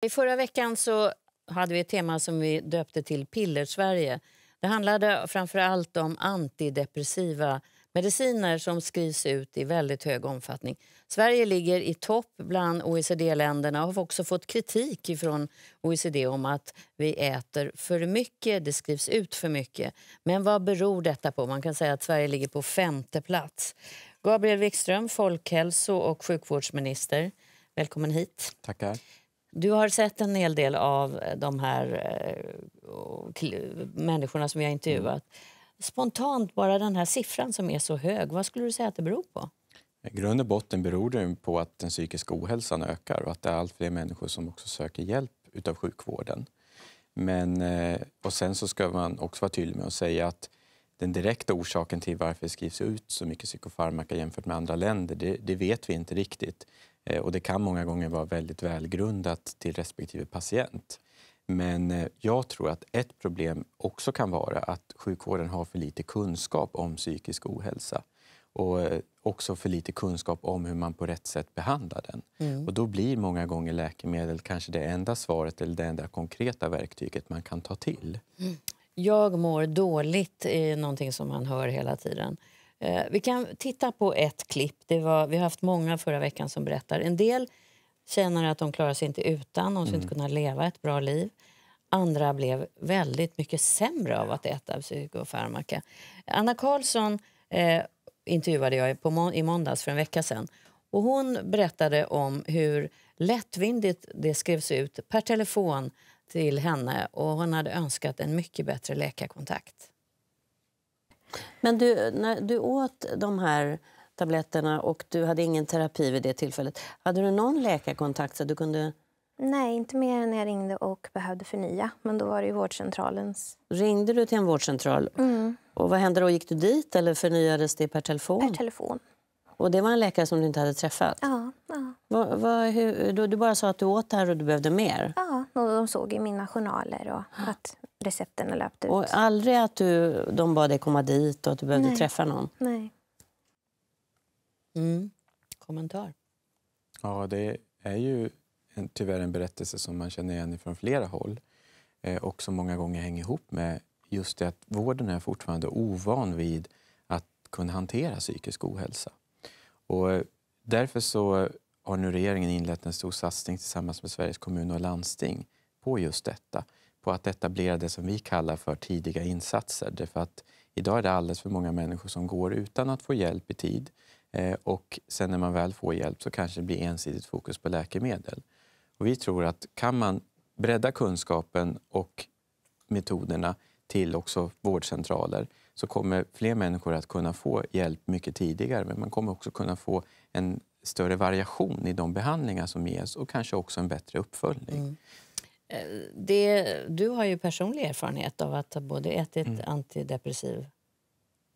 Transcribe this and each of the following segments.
I förra veckan så hade vi ett tema som vi döpte till Piller-Sverige. Det handlade framför om antidepressiva mediciner som skrivs ut i väldigt hög omfattning. Sverige ligger i topp bland OECD-länderna och har också fått kritik från OECD om att vi äter för mycket, det skrivs ut för mycket. Men vad beror detta på? Man kan säga att Sverige ligger på femte plats. Gabriel Wikström, folkhälso och sjukvårdsminister. Välkommen hit. Tackar. Du har sett en hel del av eh, de här äh, människorna som jag intervjuat. Spontant, bara den här siffran som är så hög, vad skulle du säga att det beror på? I grund och botten beror det på att den psykiska ohälsan ökar och att det är allt fler människor som också söker hjälp utav sjukvården. Men, eh, och sen så ska man också vara tydlig med att säga att den direkta orsaken till varför det skrivs ut så mycket psykofarmaka jämfört med andra länder, det, det vet vi inte riktigt. Eh, och det kan många gånger vara väldigt välgrundat till respektive patient. Men eh, jag tror att ett problem också kan vara att sjukvården har för lite kunskap om psykisk ohälsa och eh, också för lite kunskap om hur man på rätt sätt behandlar den. Mm. Och då blir många gånger läkemedel kanske det enda svaret eller det enda konkreta verktyget man kan ta till. Mm. Jag mår dåligt är någonting som man hör hela tiden. Eh, vi kan titta på ett klipp. Det var, vi har haft många förra veckan som berättar. En del känner att de klarar sig inte utan, de ska mm. inte kunna leva ett bra liv. Andra blev väldigt mycket sämre av att äta psykofarmaka. Anna Karlsson eh, intervjuade jag på må i måndags för en vecka sedan. Och hon berättade om hur lättvindigt det skrevs ut per telefon till henne och hon hade önskat en mycket bättre läkarkontakt. Men du, när du åt de här tabletterna och du hade ingen terapi vid det tillfället. Hade du någon läkarkontakt så du kunde... Nej, inte mer än när jag ringde och behövde förnya. Men då var det ju vårdcentralens. Ringde du till en vårdcentral? Mm. Och vad hände då? Gick du dit eller förnyades det per telefon? Per telefon. Och det var en läkare som du inte hade träffat? Ja. ja. Va, va, hur, du bara sa att du åt det här och du behövde mer? Ja, och de såg i mina journaler och att recepten har löpt ut. Och aldrig att du, de bad dig komma dit och att du behövde Nej. träffa någon? Nej. Mm. Kommentar? Ja, det är ju en, tyvärr en berättelse som man känner igen från flera håll eh, och som många gånger hänger ihop med just det att vården är fortfarande ovan vid att kunna hantera psykisk ohälsa. Och eh, därför så har nu regeringen inlett en stor satsning tillsammans med Sveriges kommuner och landsting på just detta på att etablera det som vi kallar för tidiga insatser. Därför att idag är det alldeles för många människor som går utan att få hjälp i tid eh, och sen när man väl får hjälp så kanske det blir ensidigt fokus på läkemedel. Och vi tror att kan man bredda kunskapen och metoderna till också vårdcentraler så kommer fler människor att kunna få hjälp mycket tidigare men man kommer också kunna få en större variation i de behandlingar som ges och kanske också en bättre uppföljning. Mm. Eh, det, du har ju personlig erfarenhet av att ha både ätit mm. antidepressiv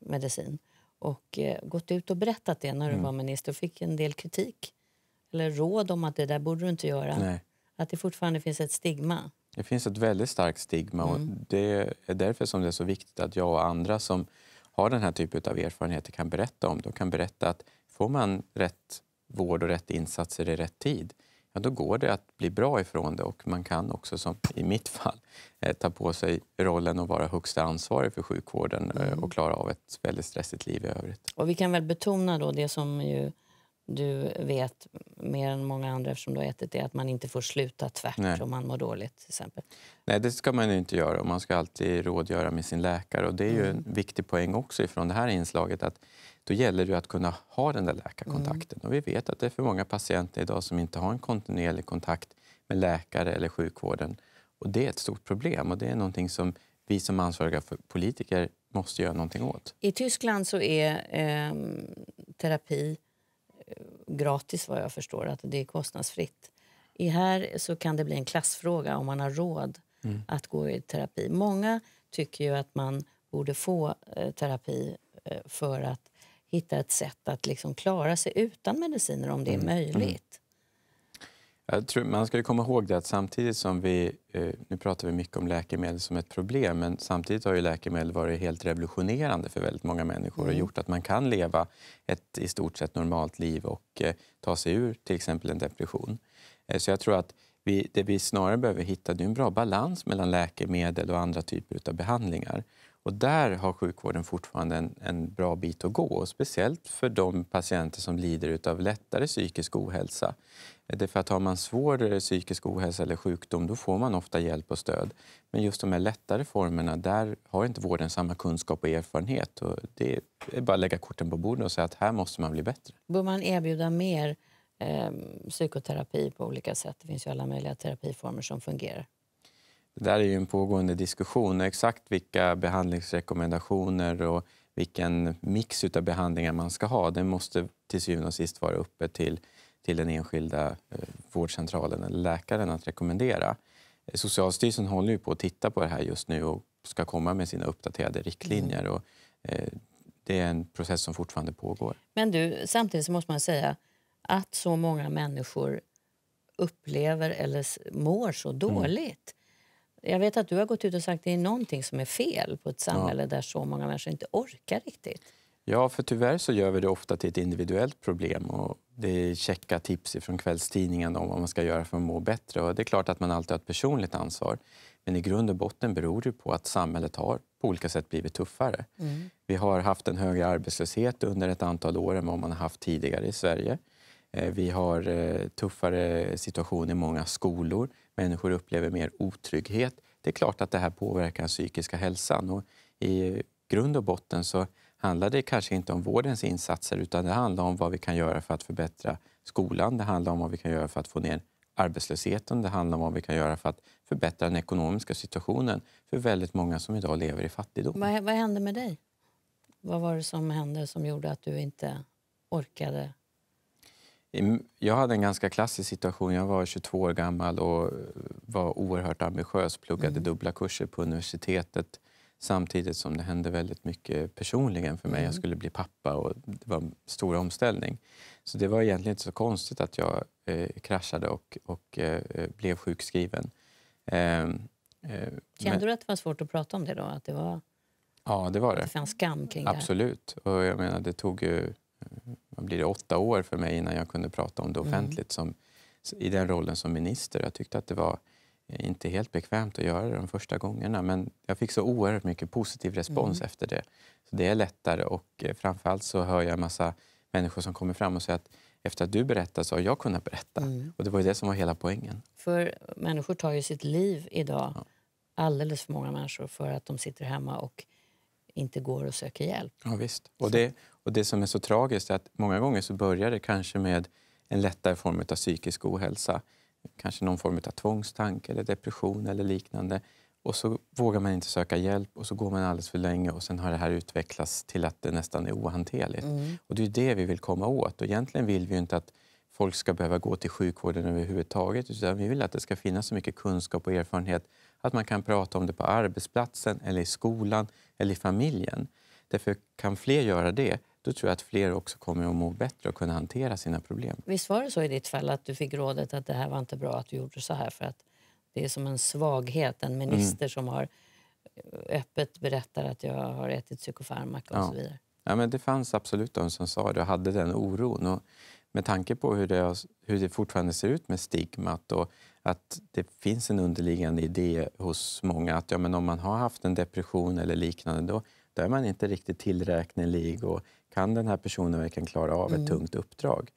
medicin och eh, gått ut och berättat det när du mm. var minister och fick en del kritik eller råd om att det där borde du inte göra. Nej. Att det fortfarande finns ett stigma. Det finns ett väldigt starkt stigma mm. och det är därför som det är så viktigt att jag och andra som har den här typen av erfarenheter kan berätta om. De kan berätta att får man rätt vård och rätt insatser i rätt tid ja, då går det att bli bra ifrån det och man kan också, som i mitt fall, eh, ta på sig rollen att vara högsta ansvarig för sjukvården eh, mm. och klara av ett väldigt stressigt liv i övrigt. Och vi kan väl betona då det som ju du vet mer än många andra eftersom du har ätit det, att man inte får sluta tvärt Nej. om man mår dåligt. Till exempel. Nej, det ska man inte göra. Man ska alltid rådgöra med sin läkare. Och det är ju mm. en viktig poäng också ifrån det här inslaget att då gäller det att kunna ha den där läkarkontakten. Mm. Och vi vet att det är för många patienter idag som inte har en kontinuerlig kontakt med läkare eller sjukvården. Och det är ett stort problem och det är någonting som vi som ansvariga politiker måste göra någonting åt. I Tyskland så är eh, terapi gratis vad jag förstår, att det är kostnadsfritt. I här så kan det bli en klassfråga om man har råd mm. att gå i terapi. Många tycker ju att man borde få eh, terapi eh, för att hitta ett sätt att liksom klara sig utan mediciner om det är mm. möjligt. Jag tror, man ska ju komma ihåg det att samtidigt som vi... Eh, nu pratar vi mycket om läkemedel som ett problem men samtidigt har ju läkemedel varit helt revolutionerande för väldigt många människor och mm. gjort att man kan leva ett i stort sett normalt liv och eh, ta sig ur till exempel en depression. Eh, så jag tror att vi, det vi snarare behöver hitta är en bra balans mellan läkemedel och andra typer av behandlingar. Och där har sjukvården fortfarande en, en bra bit att gå. Och speciellt för de patienter som lider av lättare psykisk ohälsa. Därför att har man svår psykisk ohälsa eller sjukdom då får man ofta hjälp och stöd. Men just de här lättare formerna, där har inte vården samma kunskap och erfarenhet. Och det är bara att lägga korten på bordet och säga att här måste man bli bättre. Bör man erbjuda mer eh, psykoterapi på olika sätt? Det finns ju alla möjliga terapiformer som fungerar. Det där är ju en pågående diskussion. Exakt vilka behandlingsrekommendationer och vilken mix av behandlingar man ska ha, det måste till syvende och sist vara uppe till till den enskilda eh, vårdcentralen eller läkaren att rekommendera. Socialstyrelsen håller ju på att titta på det här just nu och ska komma med sina uppdaterade riktlinjer. Mm. Och, eh, det är en process som fortfarande pågår. Men du, samtidigt måste man säga att så många människor upplever eller mår så mm. dåligt. Mm. Jag vet att du har gått ut och sagt att det är någonting som är fel på ett samhälle ja. där så många människor inte orkar riktigt. Ja, för tyvärr så gör vi det ofta till ett individuellt problem. Och det är checka tips från kvällstidningen om vad man ska göra för att må bättre. Och det är klart att man alltid har ett personligt ansvar. Men i grund och botten beror det på att samhället har på olika sätt blivit tuffare. Mm. Vi har haft en högre arbetslöshet under ett antal år än vad man har haft tidigare i Sverige. Eh, vi har eh, tuffare situation i många skolor. Människor upplever mer otrygghet. Det är klart att det här påverkar den psykiska hälsan. Och I grund och botten så handlar det kanske inte om vårdens insatser utan det handlar om vad vi kan göra för att förbättra skolan, det handlar om vad vi kan göra för att få ner arbetslösheten, det handlar om vad vi kan göra för att förbättra den ekonomiska situationen för väldigt många som idag lever i fattigdom. Vad, vad hände med dig? Vad var det som hände som gjorde att du inte orkade? Jag hade en ganska klassisk situation. Jag var 22 år gammal och var oerhört ambitiös, pluggade mm. dubbla kurser på universitetet Samtidigt som det hände väldigt mycket personligen för mig. Jag mm. skulle bli pappa och det var en stor omställning. Så det var egentligen inte så konstigt att jag eh, kraschade och, och eh, eh blev sjukskriven. Ehm, eh, Kände men... du att det var svårt att prata om det då? Att det var... Ja, det var det. Det fanns skam kring Absolut. det? Absolut. Och jag menar, det tog ju, vad blir det, åtta år för mig innan jag kunde prata om det mm. offentligt mm. som, i den rollen som minister. Jag tyckte att det var inte helt bekvämt att göra det de första gångerna men jag fick så oerhört mycket positiv respons mm. efter det. Så Det är lättare och eh, framförallt så hör jag en massa människor som kommer fram och säger att efter att du berättar så har jag kunnat berätta. Mm. Och Det var ju det som var hela poängen. För Människor tar ju sitt liv idag, ja. alldeles för många människor, för att de sitter hemma och inte går och söker hjälp. Ja, visst. Och det, och det som är så tragiskt är att många gånger så börjar det kanske med en lättare form av psykisk ohälsa kanske någon form av tvångstanke eller depression eller liknande. Och så vågar man inte söka hjälp och så går man alldeles för länge och sen har det här utvecklats till att det nästan är ohanterligt. Mm. Och det är det vi vill komma åt. Och egentligen vill vi inte att folk ska behöva gå till sjukvården överhuvudtaget utan vi vill att det ska finnas så mycket kunskap och erfarenhet att man kan prata om det på arbetsplatsen eller i skolan eller i familjen. Därför kan fler göra det då tror jag att fler också kommer att må bättre och kunna hantera sina problem. Visst var det så i ditt fall att du fick rådet att det här var inte bra att du gjorde så här för att det är som en svaghet, en minister mm. som har eh, öppet berättar att jag har ätit psykofarmaka och ja. så vidare. Ja, men det fanns absolut de som sa det och hade den oron. Och med tanke på hur det, hur det fortfarande ser ut med stigmat och att det finns en underliggande idé hos många att ja, men om man har haft en depression eller liknande då då är man inte riktigt tillräknelig och kan den här personen verkligen klara av ett mm. tungt uppdrag?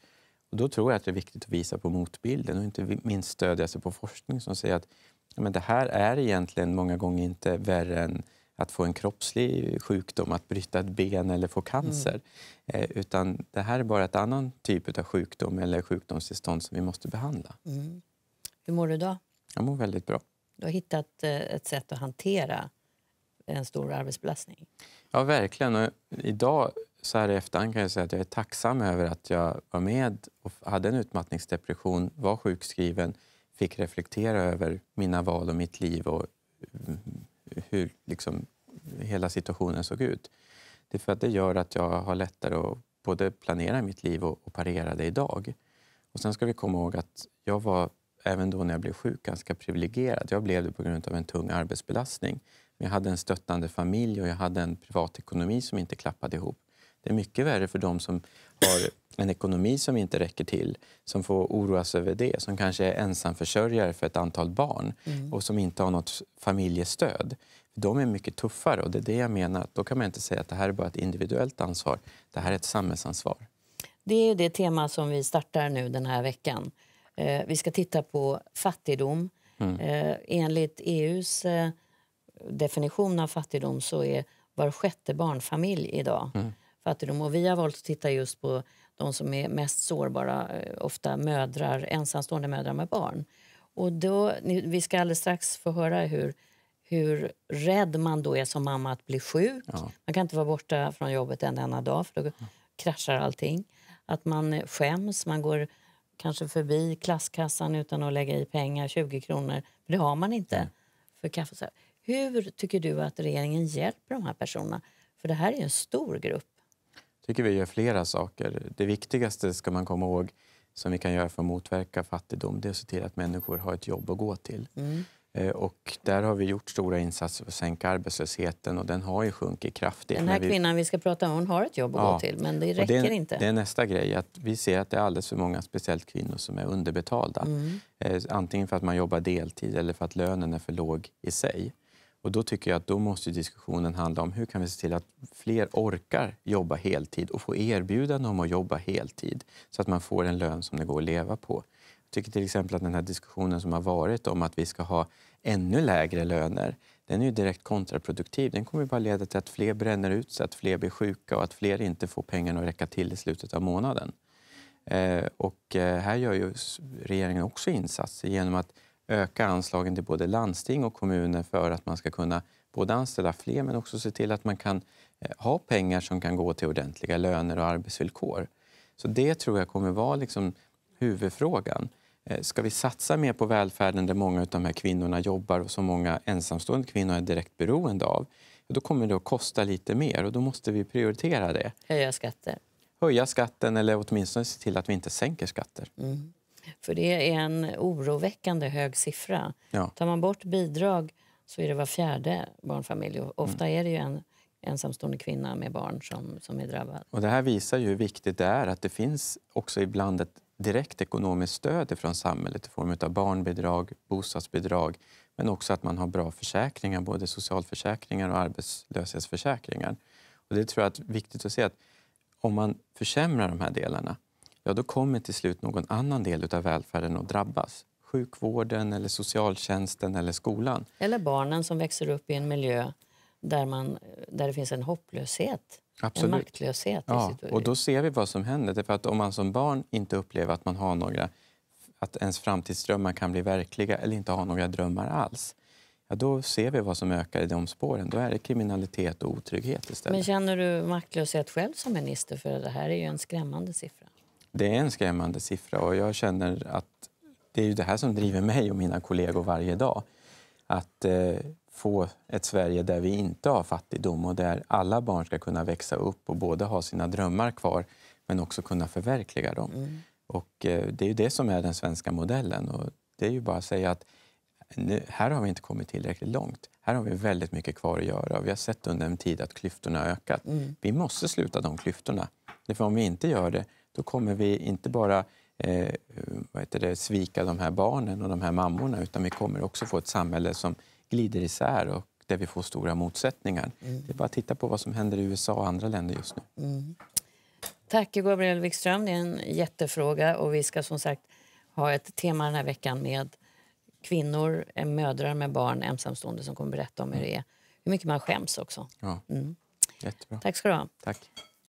Och då tror jag att det är viktigt att visa på motbilden och inte minst stödja sig på forskning som säger att men det här är egentligen många gånger inte värre än att få en kroppslig sjukdom, att bryta ett ben eller få cancer. Mm. Eh, utan det här är bara ett annan typ av sjukdom eller sjukdomstillstånd som vi måste behandla. Mm. Hur mår du då? Jag mår väldigt bra. Du har hittat eh, ett sätt att hantera en stor arbetsbelastning. Ja, verkligen. Och idag så här i efterhand kan jag säga att jag är tacksam över att jag var med och hade en utmattningsdepression, var sjukskriven, fick reflektera över mina val och mitt liv och mm, hur liksom, hela situationen såg ut. Det, är för att det gör att jag har lättare att både planera mitt liv och, parera det idag. Och sen ska vi komma ihåg att jag var, även då när jag blev sjuk, ganska privilegierad. Jag blev det på grund av en tung arbetsbelastning. Jag hade en stöttande familj och jag hade en privatekonomi som inte klappade ihop. Det är mycket värre för dem som har en ekonomi som inte räcker till, som får oroas över det, som kanske är ensamförsörjare för ett antal barn mm. och som inte har något familjestöd. De är mycket tuffare och det är det jag menar. Då kan man inte säga att det här är bara ett individuellt ansvar. Det här är ett samhällsansvar. Det är det tema som vi startar nu den här veckan. Eh, vi ska titta på fattigdom. Mm. Eh, enligt EUs eh, definition av fattigdom så är var sjätte barnfamilj idag mm. fattigdom. Och vi har valt att titta just på de som är mest sårbara, eh, ofta mödrar, ensamstående mödrar med barn. Och då, vi ska alldeles strax få höra hur, hur rädd man då är som mamma att bli sjuk. Ja. Man kan inte vara borta från jobbet en enda dag för då kraschar allting. Att man skäms, man går kanske förbi klasskassan utan att lägga i pengar, 20 kronor, för det har man inte. Mm. För kaffe. Hur tycker du att regeringen hjälper de här personerna? För det här är en stor grupp. tycker vi gör flera saker. Det viktigaste ska man komma ihåg som vi kan göra för att motverka fattigdom det är att se till att människor har ett jobb att gå till. Mm. Eh, och där har vi gjort stora insatser för att sänka arbetslösheten och den har ju sjunkit kraftigt. Den här vi... kvinnan vi ska prata om hon har ett jobb att ja. gå till men det räcker det är, inte. Det är nästa grej, att vi ser att det är alldeles för många, speciellt kvinnor, som är underbetalda. Mm. Eh, antingen för att man jobbar deltid eller för att lönen är för låg i sig. Och då tycker jag att då måste diskussionen handla om hur kan vi se till att fler orkar jobba heltid och få erbjudande om att jobba heltid så att man får en lön som det går att leva på. Jag tycker till exempel att den här diskussionen som har varit om att vi ska ha ännu lägre löner, den är ju direkt kontraproduktiv. Den kommer bara leda till att fler bränner ut sig, att fler blir sjuka och att fler inte får pengarna att räcka till i slutet av månaden. Eh, och eh, här gör ju regeringen också insatser genom att öka anslagen till både landsting och kommuner för att man ska kunna både anställa fler men också se till att man kan eh, ha pengar som kan gå till ordentliga löner och arbetsvillkor. Så det tror jag kommer vara liksom huvudfrågan. Eh, ska vi satsa mer på välfärden där många av de här kvinnorna jobbar och som många ensamstående kvinnor är direkt beroende av? Då kommer det att kosta lite mer och då måste vi prioritera det. Höja skatter? Höja skatten eller åtminstone se till att vi inte sänker skatter. Mm. För det är en oroväckande hög siffra. Ja. Tar man bort bidrag så är det var fjärde barnfamilj. Och ofta mm. är det ju en ensamstående kvinna med barn som, som är drabbad. Och det här visar ju hur viktigt det är att det finns också ibland ett direkt ekonomiskt stöd från samhället i form av barnbidrag, bostadsbidrag men också att man har bra försäkringar, både socialförsäkringar och arbetslöshetsförsäkringar. Och det tror jag är viktigt att se att om man försämrar de här delarna ja då kommer till slut någon annan del av välfärden att drabbas. Sjukvården, eller socialtjänsten eller skolan. Eller barnen som växer upp i en miljö där, man, där det finns en hopplöshet, Absolut. en maktlöshet. Ja, och då ser vi vad som händer. Därför att om man som barn inte upplever att man har några att ens framtidsdrömmar kan bli verkliga eller inte har några drömmar alls. Ja, då ser vi vad som ökar i de spåren. Då är det kriminalitet och otrygghet istället. Men känner du maktlöshet själv som minister? För det här är ju en skrämmande siffra. Det är en skrämmande siffra och jag känner att det är ju det här som driver mig och mina kollegor varje dag. Att eh, få ett Sverige där vi inte har fattigdom och där alla barn ska kunna växa upp och både ha sina drömmar kvar men också kunna förverkliga dem. Mm. Och eh, det är ju det som är den svenska modellen. Och det är ju bara att säga att nu, här har vi inte kommit tillräckligt långt. Här har vi väldigt mycket kvar att göra. Vi har sett under en tid att klyftorna har ökat. Mm. Vi måste sluta de klyftorna. För om vi inte gör det, då kommer vi inte bara eh, vad heter det, svika de här barnen och de här mammorna utan vi kommer också få ett samhälle som glider isär och där vi får stora motsättningar. Mm. Det är bara att titta på vad som händer i USA och andra länder just nu. Mm. Tack Gabriel Wikström, det är en jättefråga och vi ska som sagt ha ett tema den här veckan med kvinnor, eh, mödrar med barn, ensamstående som kommer berätta om hur mm. det är. Hur mycket man skäms också. Ja. Mm. Jättebra. Tack ska du ha. Tack.